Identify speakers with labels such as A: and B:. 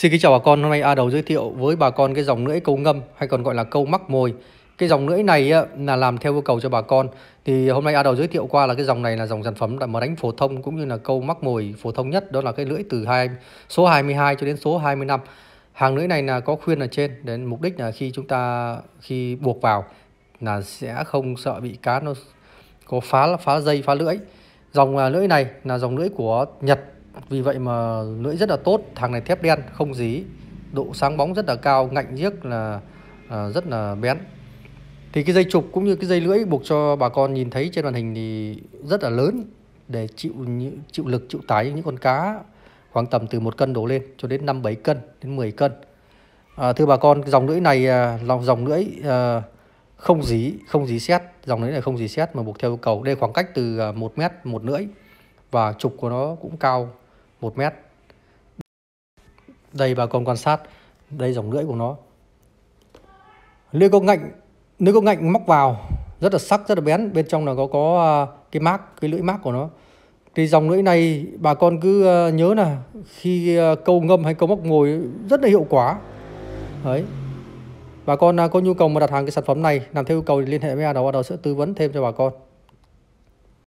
A: Xin kính chào bà con, hôm nay A Đầu giới thiệu với bà con cái dòng lưỡi câu ngâm hay còn gọi là câu mắc mồi. Cái dòng lưỡi này là làm theo yêu cầu cho bà con. Thì hôm nay A Đầu giới thiệu qua là cái dòng này là dòng sản phẩm mà đánh phổ thông cũng như là câu mắc mồi phổ thông nhất. Đó là cái lưỡi từ 2, số 22 cho đến số 25. Hàng lưỡi này là có khuyên ở trên, đến mục đích là khi chúng ta khi buộc vào là sẽ không sợ bị cá nó có phá phá dây, phá lưỡi. Dòng à, lưỡi này là dòng lưỡi của Nhật vì vậy mà lưỡi rất là tốt hàng này thép đen không dí độ sáng bóng rất là cao ngạnh giếc là à, rất là bén thì cái dây trục cũng như cái dây lưỡi buộc cho bà con nhìn thấy trên màn hình thì rất là lớn để chịu chịu lực chịu tải những con cá khoảng tầm từ một cân đổ lên cho đến 5 7 cân đến 10 cân. À, thưa bà con, dòng lưỡi này dòng à, dòng lưỡi à, không dí, không dí xét, dòng lưỡi này không dí xét mà buộc theo yêu cầu. Đây khoảng cách từ 1 à, mét một lưỡi và trục của nó cũng cao 1 mét đây bà con quan sát đây dòng lưỡi của nó lưỡi có ngạnh lưỡi có ngạnh móc vào rất là sắc rất là bén bên trong là có có à, cái mác cái lưỡi mác của nó thì dòng lưỡi này bà con cứ à, nhớ là khi à, câu ngâm hay câu móc ngồi rất là hiệu quả đấy bà con có nhu cầu mà đặt hàng cái sản phẩm này làm theo yêu cầu thì liên hệ với nhà đầu bắt đầu sẽ tư vấn thêm cho bà con